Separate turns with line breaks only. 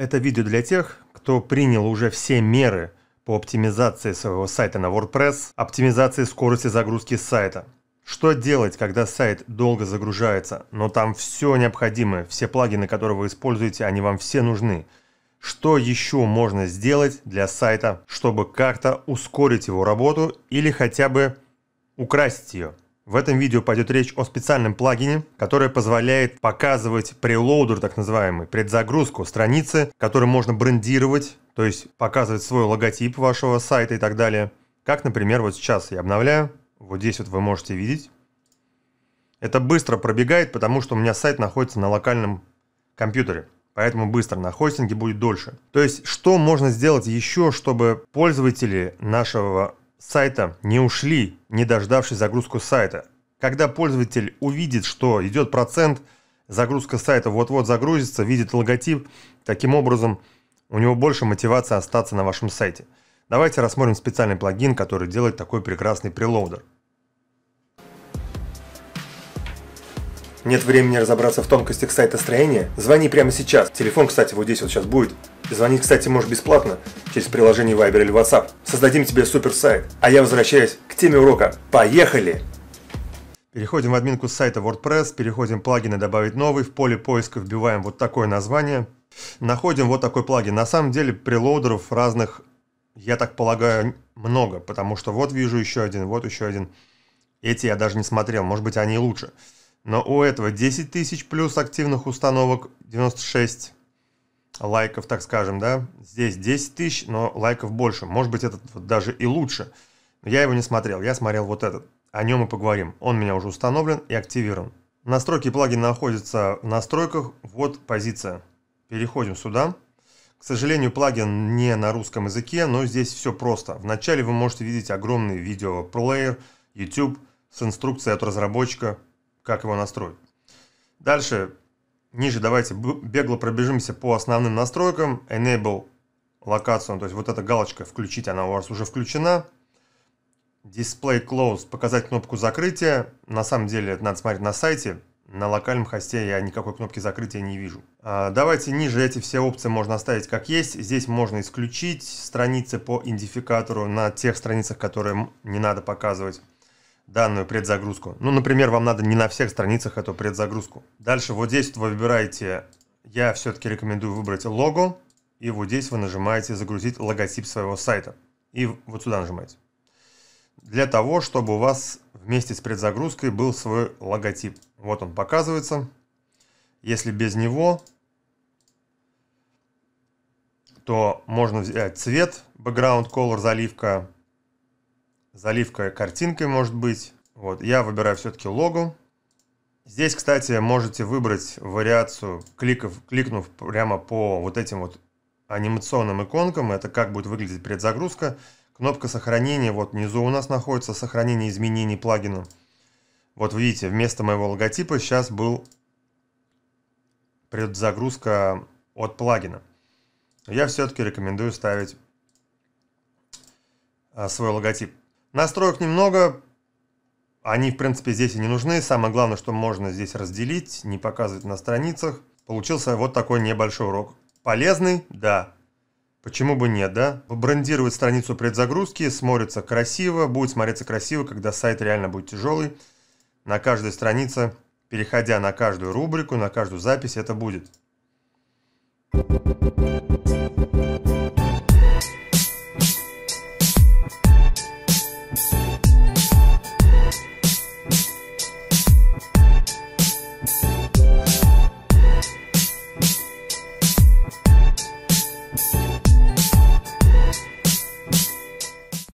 Это видео для тех, кто принял уже все меры по оптимизации своего сайта на WordPress, оптимизации скорости загрузки сайта. Что делать, когда сайт долго загружается, но там все необходимое, все плагины, которые вы используете, они вам все нужны. Что еще можно сделать для сайта, чтобы как-то ускорить его работу или хотя бы украсить ее? В этом видео пойдет речь о специальном плагине, который позволяет показывать прелоудер, так называемый, предзагрузку страницы, которую можно брендировать, то есть показывать свой логотип вашего сайта и так далее. Как, например, вот сейчас я обновляю, вот здесь вот вы можете видеть. Это быстро пробегает, потому что у меня сайт находится на локальном компьютере поэтому быстро на хостинге будет дольше. То есть, что можно сделать еще, чтобы пользователи нашего сайта не ушли, не дождавшись загрузку сайта. Когда пользователь увидит, что идет процент, загрузка сайта вот-вот загрузится, видит логотип, таким образом у него больше мотивации остаться на вашем сайте. Давайте рассмотрим специальный плагин, который делает такой прекрасный прелоудер. Нет времени разобраться в тонкостях сайта строения? Звони прямо сейчас. Телефон, кстати, вот здесь вот сейчас будет. Звонить, кстати, можешь бесплатно через приложение Viber или WhatsApp. Создадим тебе супер сайт. А я возвращаюсь к теме урока. Поехали! Переходим в админку сайта WordPress, переходим в плагины «Добавить новый», в поле поиска вбиваем вот такое название, находим вот такой плагин. На самом деле прелоудеров разных, я так полагаю, много, потому что вот вижу еще один, вот еще один. Эти я даже не смотрел, может быть они лучше. лучше. Но у этого 10 тысяч плюс активных установок 96 лайков, так скажем, да. Здесь 10 тысяч, но лайков больше. Может быть, этот вот даже и лучше. Но я его не смотрел, я смотрел вот этот. О нем и поговорим. Он у меня уже установлен и активирован. Настройки плагина находятся в настройках. Вот позиция. Переходим сюда. К сожалению, плагин не на русском языке, но здесь все просто. Вначале вы можете видеть огромный видеоплеер YouTube с инструкцией от разработчика, как его настроить. Дальше, ниже давайте бегло пробежимся по основным настройкам. Enable локацию, то есть вот эта галочка «Включить», она у вас уже включена. Display Close, показать кнопку закрытия. На самом деле, это надо смотреть на сайте. На локальном хосте я никакой кнопки закрытия не вижу. А, давайте ниже эти все опции можно оставить как есть. Здесь можно исключить страницы по идентификатору на тех страницах, которые не надо показывать данную предзагрузку. Ну, например, вам надо не на всех страницах эту предзагрузку. Дальше вот здесь вы выбираете, я все-таки рекомендую выбрать лого, и вот здесь вы нажимаете «Загрузить логотип своего сайта». И вот сюда нажимаете. Для того, чтобы у вас вместе с предзагрузкой был свой логотип. Вот он показывается. Если без него, то можно взять цвет, background color, заливка, заливка картинкой может быть. Вот, я выбираю все-таки логу. Здесь, кстати, можете выбрать вариацию, кликов, кликнув прямо по вот этим вот анимационным иконкам. Это как будет выглядеть предзагрузка. Кнопка сохранения вот внизу у нас находится, сохранение изменений плагина. Вот видите, вместо моего логотипа сейчас был предзагрузка от плагина. Я все-таки рекомендую ставить а, свой логотип. Настроек немного, они в принципе здесь и не нужны. Самое главное, что можно здесь разделить, не показывать на страницах. Получился вот такой небольшой урок. Полезный? Да. Почему бы нет, да? Брендировать страницу предзагрузки смотрится красиво, будет смотреться красиво, когда сайт реально будет тяжелый. На каждой странице, переходя на каждую рубрику, на каждую запись это будет. Thank you.